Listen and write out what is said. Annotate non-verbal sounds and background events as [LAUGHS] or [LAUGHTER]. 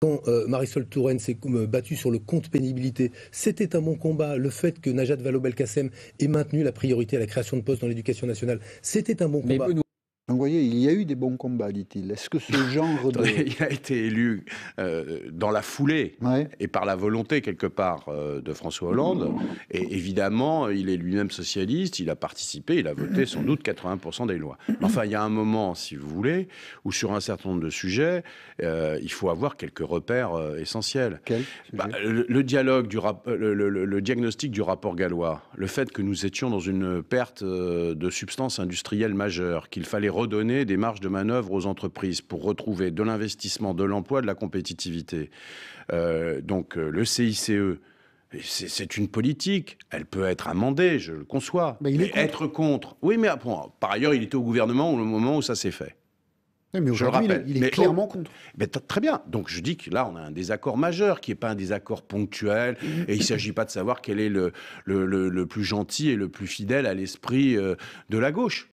quand euh, Marisol Touraine s'est euh, battue sur le compte pénibilité, c'était un bon combat. Le fait que Najat Vallaud-Belkacem ait maintenu la priorité à la création de postes dans l'éducation nationale, c'était un bon combat. Donc, vous voyez, il y a eu des bons combats, dit-il. Est-ce que ce [LAUGHS] genre de... il a été élu euh, dans la foulée et par la volonté, quelque part, euh, de François Hollande. Et évidemment, il est lui-même socialiste, il a participé, il a voté sans doute 80% des lois. Enfin, il y a un moment, si vous voulez, où sur un certain nombre de sujets, euh, il faut avoir quelques repères essentiels. Quel bah, le, dialogue, du le, diagnostic du rapport gallois, le fait que nous étions dans une perte de substances industrielles majeures, qu'il fallait redonner des marges de manœuvre aux entreprises pour retrouver de l'investissement, de l'emploi, de la compétitivité. Euh, donc euh, le CICE, e, c'est une politique. Elle peut être amendée, je le conçois. Mais, être contre. Oui, mais ah, par ailleurs, il était au gouvernement au moment où ça s'est fait. mais aujourd'hui, il, est clairement contre. Mais très bien. Donc je dis que là, on a un désaccord majeur qui n'est pas un désaccord ponctuel. et il ne s'agit pas de savoir quel est le, le, plus gentil et le plus fidèle à l'esprit euh, de la gauche.